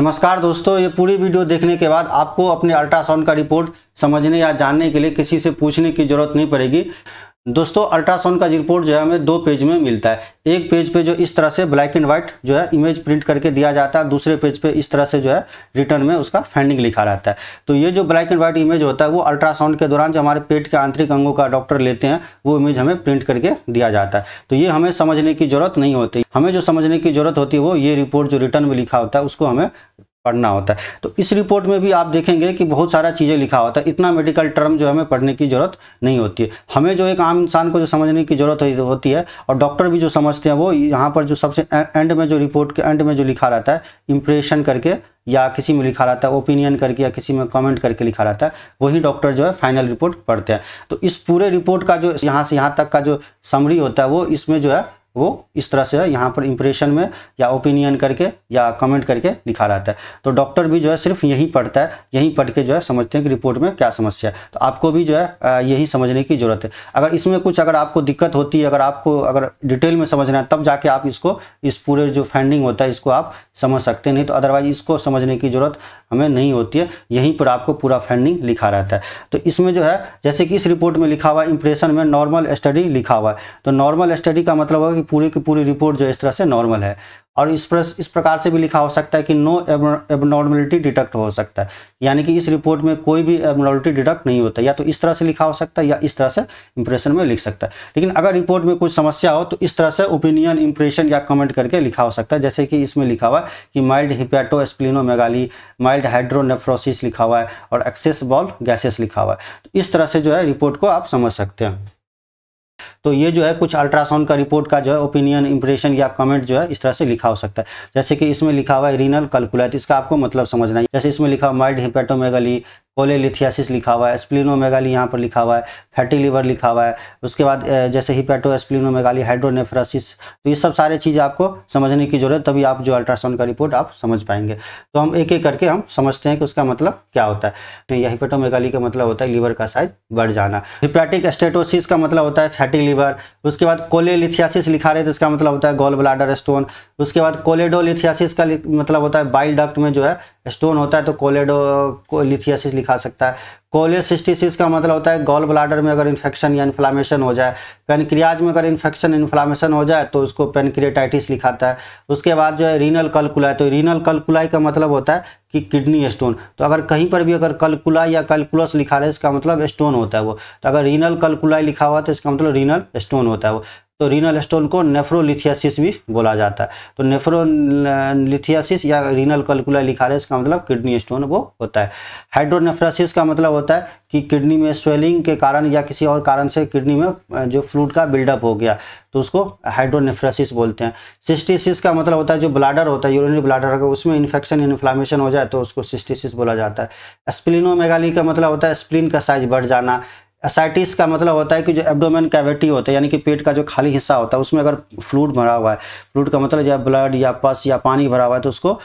नमस्कार दोस्तों ये पूरी वीडियो देखने के बाद आपको अपने अल्ट्रासाउंड का रिपोर्ट समझने या जानने के लिए किसी से पूछने की जरूरत नहीं पड़ेगी दोस्तों अल्ट्रासाउंड का रिपोर्ट जो है हमें दो पेज में मिलता है एक पेज पे जो इस तरह से ब्लैक एंड व्हाइट जो है इमेज प्रिंट करके दिया जाता है दूसरे पेज पे इस तरह से जो है रिटर्न में उसका फाइंडिंग लिखा रहता है तो ये जो ब्लैक एंड व्हाइट इमेज होता है वो अल्ट्रासाउंड के दौरान जो हमारे पेट के आंतरिक अंगों का डॉक्टर लेते हैं वो इमेज हमें प्रिंट करके दिया जाता है तो ये हमें समझने की जरूरत नहीं होती हमें जो समझने की जरूरत होती है वो ये रिपोर्ट जो रिटर्न में लिखा होता है उसको हमें पढ़ना होता है तो इस रिपोर्ट में भी आप देखेंगे कि बहुत सारा चीज़ें लिखा होता है इतना मेडिकल टर्म जो हमें पढ़ने की ज़रूरत नहीं होती है हमें जो एक आम इंसान को जो समझने की ज़रूरत होती है और डॉक्टर भी जो समझते हैं वो यहाँ पर जो सबसे एंड में जो रिपोर्ट के एंड में जो लिखा रहता है इम्प्रेशन करके या किसी में लिखा रहता है ओपिनियन करके या किसी में कमेंट करके लिखा रहता है वही डॉक्टर जो है फाइनल रिपोर्ट पढ़ते हैं तो इस पूरे रिपोर्ट का जो यहाँ से यहाँ तक का जो समरी होता है वो इसमें जो है वो इस तरह से यहाँ पर इम्प्रेशन में या ओपिनियन करके या कमेंट करके लिखा रहता है तो डॉक्टर भी जो है सिर्फ यही पढ़ता है यहीं पढ़ के जो है समझते हैं कि रिपोर्ट में क्या समस्या है तो आपको भी जो है यही समझने की ज़रूरत है अगर इसमें कुछ अगर आपको दिक्कत होती है अगर आपको अगर डिटेल में समझना है तब जाके आप इसको इस पूरे जो फाइंडिंग होता है इसको आप समझ सकते नहीं तो अदरवाइज इसको समझने की ज़रूरत हमें नहीं होती है यहीं पर आपको पूरा फंडिंग लिखा रहता है तो इसमें जो है जैसे कि इस रिपोर्ट में लिखा हुआ है इंप्रेशन में नॉर्मल स्टडी लिखा हुआ है तो नॉर्मल स्टडी का मतलब होगा कि पूरी की पूरी रिपोर्ट जो इस तरह से नॉर्मल है और इस पर इस प्रकार से भी लिखा हो सकता है कि नो एबनॉर्मलिटी डिटेक्ट हो सकता है यानी कि इस रिपोर्ट में कोई भी एबनॉर्मलिटी डिटेक्ट नहीं होता या तो इस तरह से लिखा हो सकता है या इस तरह से इंप्रेशन में लिख सकता है लेकिन अगर रिपोर्ट में कोई समस्या हो तो इस तरह से ओपिनियन इंप्रेशन या कमेंट करके लिखा हो सकता है जैसे कि इसमें लिखा हुआ है कि mild hepatosplenomegaly mild hydronephrosis लिखा हुआ है और एक्सेस बॉल गैसेस लिखा हुआ है तो इस तरह से जो है रिपोर्ट को आप समझ सकते हैं तो ये जो है कुछ अल्ट्रासाउंड का रिपोर्ट का जो है ओपिनियन इंप्रेशन या कमेंट जो है इस तरह से लिखा हो सकता है जैसे कि इसमें लिखा हुआ है रीनल कैलकुलाइट इसका आपको मतलब समझना है जैसे इसमें लिखा हुआ माइल्ड हिपेटोमेगली कोलेलिथियासिस लिखा हुआ है स्प्लिनोमेगाली यहाँ पर लिखा हुआ है फैटी लिवर लिखा हुआ है उसके बाद जैसे हिपेटो स्प्लिनोमेगाली हाइड्रोनेफ्रासिस तो ये सब सारे चीज़ आपको समझने की जरूरत तभी आप जो अल्ट्रासाउंड का रिपोर्ट आप समझ पाएंगे तो हम एक एक करके हम समझते हैं कि उसका मतलब क्या होता है या हिपेटोमेगाली का मतलब होता है लीवर का साइज बढ़ जाना हिपेटिक स्टेटोसिस का मतलब होता है फैटी लीवर उसके बाद कोलेलिथियासिस लिखा रहे तो इसका मतलब होता है गोल ब्लाडर स्टोन उसके बाद कोलेडोलिथियासिस का मतलब होता है बाइल डक्ट में जो है स्टोन होता है तो कोलेडो को लिथियासिस लिखा सकता है कोलेसिस्टिस का मतलब होता है गॉल ब्लाडर में अगर इन्फेक्शन या इन्फ्लामेशन हो जाए पेनक्रियाज में अगर इन्फेक्शन इन्फ्लामेशन हो जाए तो उसको पेनक्रियाटाइटिस लिखाता है उसके बाद जो है रीनल कलकुलाई तो रीनल कलकुलाई का मतलब होता है कि किडनी स्टोन तो अगर कहीं पर भी अगर कलकुलाई या कलकुलस लिखा रहे इसका मतलब स्टोन होता है वो तो अगर रीनल कलकुलाई लिखा हुआ तो इसका मतलब रीनल स्टोन होता है वो तो रीनल स्टोन को नेफ्रोलिथियासिस भी बोला जाता है तो नेफ्रोलिथियासिस या रीनल कलकुला रहे का मतलब किडनी स्टोन वो होता है हाइड्रोनेफ्रासिस का मतलब होता है कि किडनी में स्वेलिंग के कारण या किसी और कारण से किडनी में जो फ्लूड का बिल्डअप हो गया तो उसको हाइड्रोनेफ्रासिस बोलते हैं सिस्टिसिस का मतलब होता है जो ब्लाडर होता है यूरिनरी ब्लाडर अगर उसमें इन्फेक्शन इन्फ्लामेशन हो जाए तो उसको सिस्टिसिस बोला जाता है स्प्लिनोमेगाली का मतलब होता है स्प्लिन का साइज बढ़ जाना एसाइटिस का मतलब होता है कि जो एब्डोमेन कैविटी होता है यानी कि पेट का जो खाली हिस्सा होता है उसमें अगर फ्लूड भरा हुआ है फ्लूड का मतलब जब ब्लड या पस या पानी भरा हुआ है तो उसको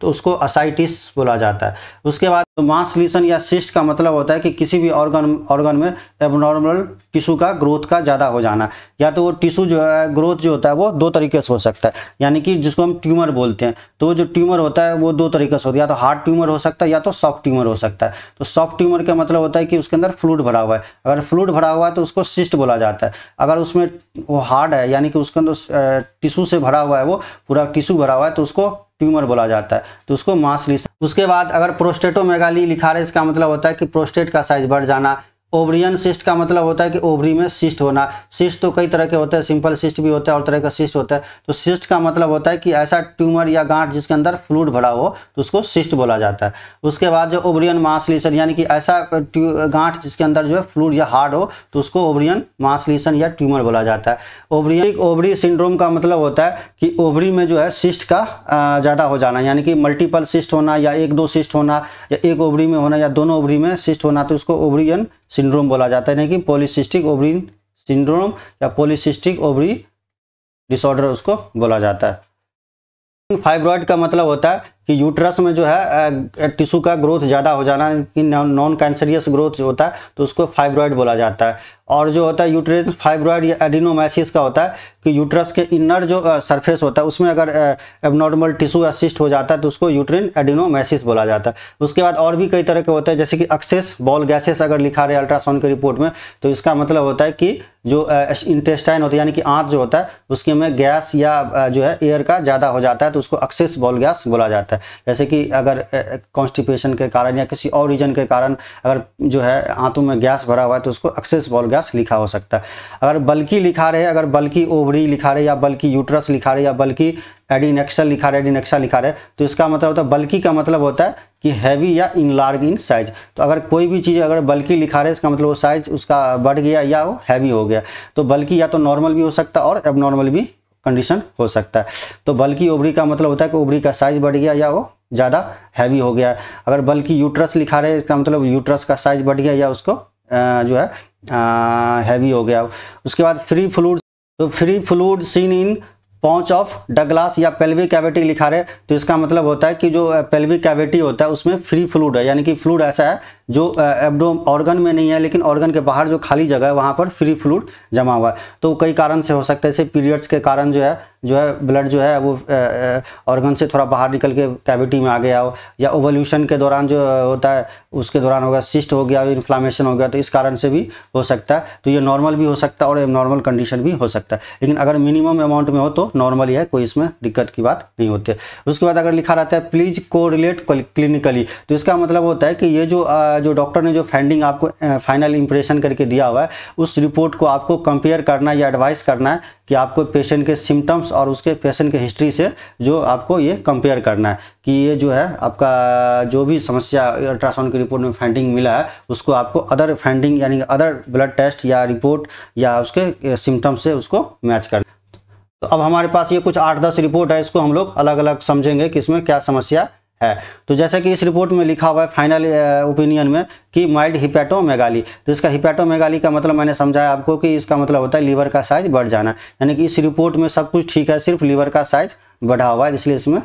तो उसको असाइटिस बोला जाता है उसके बाद मांस लीसन या सिस्ट का मतलब होता है कि किसी भी ऑर्गन ऑर्गन में एबनॉर्मल टिश्यू का ग्रोथ का ज़्यादा हो जाना या तो वो टिश्यू जो है ग्रोथ जो होता है वो दो तरीके से हो सकता है यानी कि जिसको हम ट्यूमर बोलते हैं तो जो ट्यूमर होता है वो दो तरीके से होता है या तो हार्ड ट्यूमर हो सकता है या तो सॉफ्ट ट्यूमर हो सकता है तो सॉफ्ट ट्यूमर का मतलब होता है कि उसके अंदर फ्लूड भरा हुआ है अगर फ्लूड भरा हुआ है तो उसको सिस्ट बोला जाता है अगर उसमें वो हार्ड है यानी कि उसके अंदर टिशू से भरा हुआ है वो पूरा टिशू भरा हुआ है तो उसको ट्यूमर बोला जाता है तो उसको मांस उसके बाद अगर प्रोस्टेटोमेगाली लिखा रहे इसका मतलब होता है कि प्रोस्टेट का साइज बढ़ जाना ओवरियन सिस्ट का मतलब होता है कि ओवरी में सिस्ट होना सिस्ट तो कई तरह के होते हैं सिंपल सिस्ट भी होता है और तरह का सिस्ट होता है तो सिस्ट का मतलब होता है कि ऐसा ट्यूमर या गांठ जिसके अंदर फ्लूड भरा हो तो उसको सिस्ट बोला जाता है उसके बाद जो ओवरियन मांसलीसन यानी कि ऐसा गांठ जिसके अंदर जो है फ्लूड या हार्ड हो तो उसको ओवरियन मांसलीसन या ट्यूमर बोला जाता है ओवरियन ओवरी सिंड्रोम का मतलब होता है कि ओवरी में जो है सिस्ट का ज़्यादा हो जाना यानी कि मल्टीपल सिस्ट होना या एक दो सिस्ट होना या एक ओवरी में होना या दोनों ओवरी में सिस्ट होना तो उसको ओवरियन सिंड्रोम बोला जाता है यानी कि पोलिसिस्टिक ओवरी सिंड्रोम या पोलिसिस्टिक ओवरी डिसऑर्डर उसको बोला जाता है फाइब्रॉइड का मतलब होता है कि यूट्रस में जो है टिश्यू का ग्रोथ ज़्यादा हो जाना कि नॉन कैंसरियस ग्रोथ होता है तो उसको फाइब्रॉयड बोला जाता है और जो होता है यूट्रस फाइब्रॉयड या एडिनोमाइसिस का होता है कि यूट्रस के इनर जो सरफेस होता है उसमें अगर एबनॉर्मल टिश्यू असिस्ट हो जाता है तो उसको यूट्रिन एडिनोमाइसिस बोला जाता है उसके बाद और भी कई तरह के होते हैं जैसे कि एक्सेस बॉल गैसेस अगर लिखा रहे अल्ट्रासाउंड की रिपोर्ट में तो इसका मतलब होता है कि जो इंटेस्टाइन होता है यानी कि आँच जो होता है उसके में गैस या जो है एयर का ज़्यादा हो जाता है तो उसको अक्सेस बॉल गैस बोला जाता है है जैसे कि अगर कॉन्स्टिपेशन के कारण या किसी और रीजन के कारण अगर जो है आंतों में गैस भरा हुआ है तो उसको एक्सेस बॉल गैस लिखा हो सकता है अगर बल्कि लिखा रहे अगर बल्कि ओवरी लिखा रहे या बल्कि यूट्रस लिखा रहे या बल्कि एडीनेक्सल लिखा रहे एडीनेक्सा लिखा रहे तो इसका मतलब होता है बल्कि का मतलब होता है कि हैवी या इन लार्ज इन साइज तो अगर कोई भी चीज़ अगर बल्कि लिखा रहे इसका मतलब वो साइज उसका बढ़ गया या वो हैवी हो गया तो बल्कि या तो नॉर्मल भी हो सकता है और एबनॉर्मल भी कंडीशन हो सकता है तो बल्कि ओबरी का मतलब होता है कि ओबरी का साइज बढ़ गया या वो ज़्यादा हैवी हो गया है अगर बल्कि यूट्रस लिखा रहे इसका मतलब यूट्रस का साइज बढ़ गया या उसको आ, जो है आ, हैवी हो गया उसके बाद फ्री फ्लूड तो free fluid seen in pouch of Douglas या पेल्विक कैविटी लिखा रहे तो इसका मतलब होता है कि जो पेल्विक कैविटी होता है उसमें फ्री फ्लूड है यानी कि फ्लूड ऐसा है जो एब्डो ऑर्गन में नहीं है लेकिन ऑर्गन के बाहर जो खाली जगह है वहाँ पर फ्री फ्लूड जमा हुआ है तो कई कारण से हो सकता है जैसे पीरियड्स के कारण जो है जो है ब्लड जो है वो ऑर्गन से थोड़ा बाहर निकल के कैविटी में आ गया हो या ओवल्यूशन के दौरान जो होता है उसके दौरान होगा सिस्ट हो गया इन्फ्लामेशन हो गया तो इस कारण से भी हो सकता है तो ये नॉर्मल भी हो सकता है और नॉर्मल कंडीशन भी हो सकता है लेकिन अगर मिनिमम अमाउंट में हो तो नॉर्मल ही है कोई इसमें दिक्कत की बात नहीं होती है उसके बाद अगर लिखा रहता है प्लीज़ को रिलेट क्लिनिकली तो इसका मतलब होता है कि ये जो का जो डॉक्टर ने जो फाइंडिंग आपको फाइनल इंप्रेशन करके दिया हुआ है उस रिपोर्ट को आपको कंपेयर करना या एडवाइस करना है कि आपको पेशेंट के सिम्टम्स और उसके पेशेंट के हिस्ट्री से जो आपको ये कंपेयर करना है कि ये जो है आपका जो भी समस्या अल्ट्रासाउंड की रिपोर्ट में फाइंडिंग मिला है उसको आपको अदर फाइंडिंग यानी अदर ब्लड टेस्ट या रिपोर्ट या उसके सिम्टम्स से उसको मैच करना तो अब हमारे पास ये कुछ आठ दस रिपोर्ट है इसको हम लोग अलग अलग समझेंगे कि इसमें क्या समस्या है तो जैसा कि इस रिपोर्ट में लिखा हुआ है फाइनल ओपिनियन में कि माइल्ड हिपैटोमेगाली तो इसका हिपैटोमेगाली का मतलब मैंने समझाया आपको कि इसका मतलब होता है लीवर का साइज बढ़ जाना यानी कि इस रिपोर्ट में सब कुछ ठीक है सिर्फ लीवर का साइज बढ़ा हुआ है इसलिए इसमें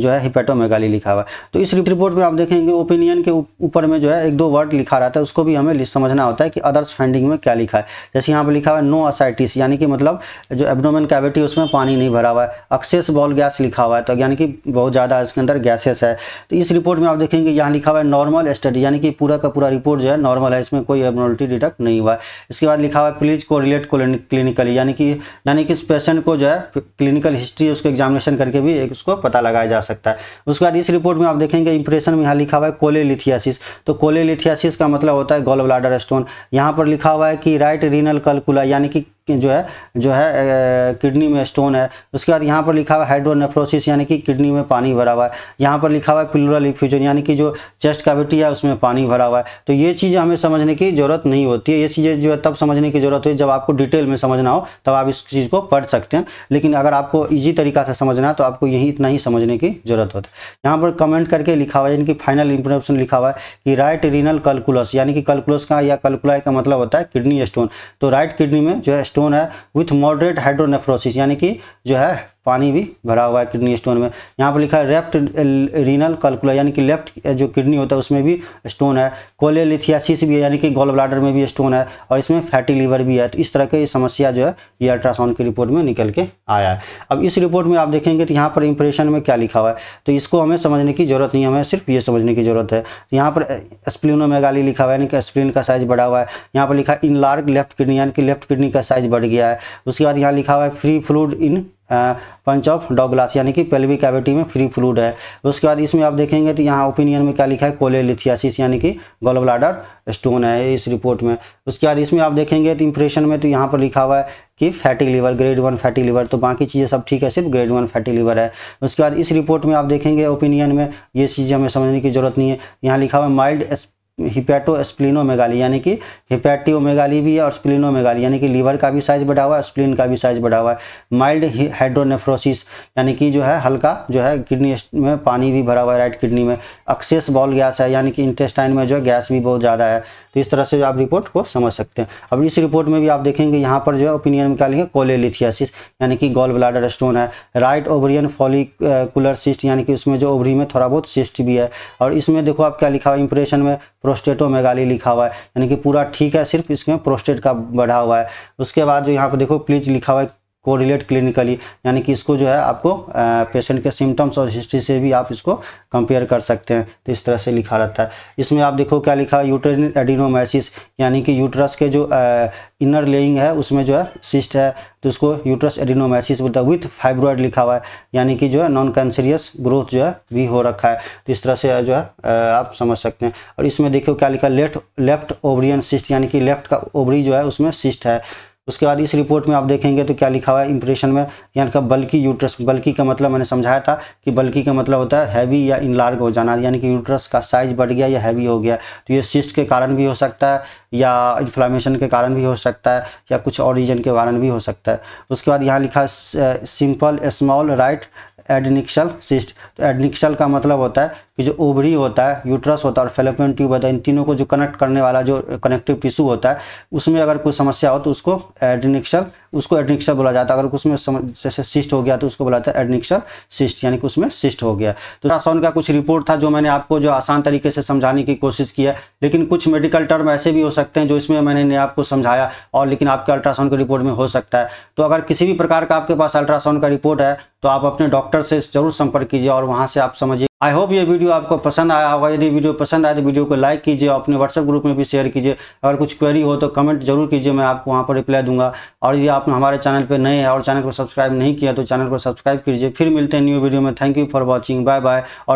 जो है हिपेटोमेगाली लिखा हुआ है तो इस रिपोर्ट में आप देखेंगे ओपिनियन के ऊपर में जो है एक दो वर्ड लिखा रहता है उसको भी हमें समझना होता है कि अदर्स फाइंडिंग में क्या लिखा है जैसे यहाँ पर लिखा हुआ है नो असाइटिस यानी कि मतलब जो एबडोमन कैविटी उसमें पानी नहीं भरा हुआ है अक्सेस बॉल गैस लिखा हुआ है तो यानी कि बहुत ज़्यादा इसके अंदर गैसेस है तो इस रिपोर्ट में आप देखेंगे यहाँ लिखा हुआ है नॉर्मल स्टडी यानी कि पूरा का पूरा रिपोर्ट जो है नॉर्मल है इसमें कोई एबनॉलिटी डिटेक्ट नहीं हुआ है इसके बाद लिखा हुआ है प्लीज को रिलेट क्लिनिकली यानी कि यानी कि इस पेशेंट को जो है क्लिनिकल हिस्ट्री उसके एग्जाम इन्फॉर्मेशन करके भी एक उसको पता लगाया जा सकता है उसके बाद इस रिपोर्ट में आप देखेंगे इंप्रेशन में यहाँ लिखा हुआ है कोलेलिथियासिस तो कोलेलिथियासिस का मतलब होता है गॉल ब्लाडर स्टोन यहाँ पर लिखा हुआ है कि राइट रीनल कलकुला यानी कि जो है जो है किडनी में स्टोन है उसके बाद यहाँ पर लिखा हुआ है हाइड्रोनेफ्रोसिस यानी कि किडनी में पानी भरा हुआ है यहाँ पर लिखा हुआ है पिलुरल इफ्यूजन यानी कि जो चेस्ट कैविटी है उसमें पानी भरा हुआ है तो ये चीज़ हमें समझने की जरूरत नहीं होती है ये चीज़ें जो है तब समझने की जरूरत होती है जब आपको डिटेल में समझना हो तब आप इस चीज़ को पढ़ सकते हैं लेकिन अगर आपको ईजी तरीका से समझना है तो आपको यही इतना ही समझने की जरूरत होती है यहाँ पर कमेंट करके लिखा हुआ है यानी कि फाइनल इंफॉर्मेशन लिखा हुआ है कि राइट रिनल कलकुलस यानी कि कलकुलस का या कलकुलाई का मतलब होता है किडनी स्टोन तो राइट किडनी में जो है स्टोन है विथ मॉडरेट हाइड्रोनेफ्रोसिस यानी कि जो है पानी भी भरा हुआ है किडनी स्टोन में यहाँ पर लिखा है लेफ्ट रीनल कैलकुला यानी कि लेफ्ट जो किडनी होता है उसमें भी स्टोन है कोलेलिथियासिस भी है यानी कि गोल ब्लाडर में भी स्टोन है और इसमें फैटी लीवर भी है तो इस तरह की समस्या जो है ये अल्ट्रासाउंड की रिपोर्ट में निकल के आया है अब इस रिपोर्ट में आप देखेंगे तो यहाँ पर इंप्रेशन में क्या लिखा हुआ है तो इसको हमें समझने की जरूरत नहीं हमें सिर्फ ये समझने की जरूरत है तो यहाँ पर स्प्लिनोमेगाली लिखा हुआ है यानी कि स्प्लिन का साइज बढ़ा हुआ है यहाँ पर लिखा इन लार्ज लेफ्ट किडनी यानी कि लेफ्ट किडनी का साइज बढ़ गया है उसके बाद यहाँ लिखा हुआ है free fluid in pouch of Douglas यानी कि पेल्वी कैविटी में फ्री फ्लूड है उसके बाद इसमें आप देखेंगे तो यहाँ ओपिनियन में क्या लिखा है कोलेलिथियासिस यानी कि गोल ब्लाडर स्टोन है इस रिपोर्ट में उसके बाद इसमें आप देखेंगे तो इंप्रेशन में तो यहाँ पर लिखा हुआ है कि fatty liver grade one fatty liver तो बाकी चीज़ें सब ठीक है सिर्फ ग्रेड वन फैटी लीवर है उसके बाद इस रिपोर्ट में आप देखेंगे ओपिनियन में ये चीज़ हमें समझने की जरूरत नहीं है यहाँ लिखा हुआ है माइल्ड मेगाली यानी कि हिपैटियोमेगाली भी है और स्प्लिनो मेगाली यानी कि लीवर का भी साइज बढ़ा हुआ है स्प्लिन का भी साइज बढ़ा हुआ है माइल्ड हाइड्रोनेफ्रोसिस यानी कि जो है हल्का जो है किडनी में पानी भी भरा हुआ है राइट किडनी में एक्सेस बॉल गैस है यानी कि इंटेस्टाइन में जो है गैस भी बहुत ज़्यादा है तो इस तरह से आप रिपोर्ट को समझ सकते हैं अब इस रिपोर्ट में भी आप देखेंगे यहाँ पर जो है ओपिनियन में क्या लिखे कोलेलिथियासिस यानी कि गोल ब्लाडर स्टोन है राइट ओवरियन फॉलिकुलर सिस्ट यानी कि उसमें जो ओवरी में थोड़ा बहुत सिस्ट भी है और इसमें देखो आप क्या लिखा हुआ इंप्रेशन में प्रोस्टेटोमेगाली लिखा हुआ है यानी कि पूरा ठीक है सिर्फ इसमें प्रोस्टेट का बढ़ा हुआ है उसके बाद जो यहाँ पर देखो प्लीज लिखा हुआ है कोरिलेट क्लिनिकली यानी कि इसको जो है आपको पेशेंट के सिम्टम्स और हिस्ट्री से भी आप इसको कंपेयर कर सकते हैं तो इस तरह से लिखा रहता है इसमें आप देखो क्या लिखा है यूट्रिन एडिनोमाइसिस यानी कि यूट्रस के जो इनर लेइंग है उसमें जो है सिस्ट है तो उसको यूट्रस एडिनोमाइसिस बोलता है विथ फाइब्रॉयड लिखा हुआ है यानी कि जो है नॉन कैंसरियस ग्रोथ जो है भी हो रखा है तो इस तरह से जो है आप समझ सकते हैं और इसमें देखो क्या लिखा लेफ्ट लेफ्ट ओवरियन सिस्ट यानी कि लेफ्ट का ओवरी जो है उसमें सिस्ट है उसके बाद इस रिपोर्ट में आप देखेंगे तो क्या लिखा हुआ है इंप्रेशन में यानी का बल्कि यूट्रस बल्कि का मतलब मैंने समझाया था कि बल्कि का मतलब होता है हैवी या इनलार्ग हो जाना यानी कि यूट्रस का साइज बढ़ गया या हैवी हो गया तो ये सिस्ट के कारण भी हो सकता है या इन्फ्लामेशन के कारण भी हो सकता है या कुछ और रीजन के कारण भी हो सकता है उसके बाद यहाँ लिखा simple small right adnexal cyst तो एडनिक्सल का मतलब होता है कि जो ओवरी होता है यूट्रस होता है और फेलोपियन ट्यूब होता है इन तीनों को जो कनेक्ट करने वाला जो कनेक्टिव टिश्यू होता है उसमें अगर कोई समस्या हो तो उसको एडनिक्सल उसको एडनिक्सर बोला जाता है अगर उसमें जैसे सिस्ट हो गया तो उसको बोला जाता है एडनिक्सर सिस्ट यानी कि उसमें सिस्ट हो गया तो अल्ट्रासाउंड का कुछ रिपोर्ट था जो मैंने आपको जो आसान तरीके से समझाने की कोशिश है लेकिन कुछ मेडिकल टर्म ऐसे भी हो सकते हैं जो इसमें मैंने आपको समझाया और लेकिन आपके अल्ट्रासाउंड की रिपोर्ट में हो सकता है तो अगर किसी भी प्रकार का आपके पास अल्ट्रासाउंड का रिपोर्ट है तो आप अपने डॉक्टर से जरूर संपर्क कीजिए और वहाँ से आप समझिए आई होप ये वीडियो आपको पसंद आया होगा यदि वीडियो पसंद आए तो वीडियो को लाइक कीजिए और अपने व्हाट्सएप ग्रुप में भी शेयर कीजिए अगर कुछ क्वेरी हो तो कमेंट जरूर कीजिए मैं आपको वहाँ पर रिप्लाई दूंगा और यदि आप हमारे चैनल पर नए हैं और चैनल को सब्सक्राइब नहीं किया तो चैनल को सब्सक्राइब कीजिए फिर मिलते हैं न्यू वीडियो में thank you for watching bye bye और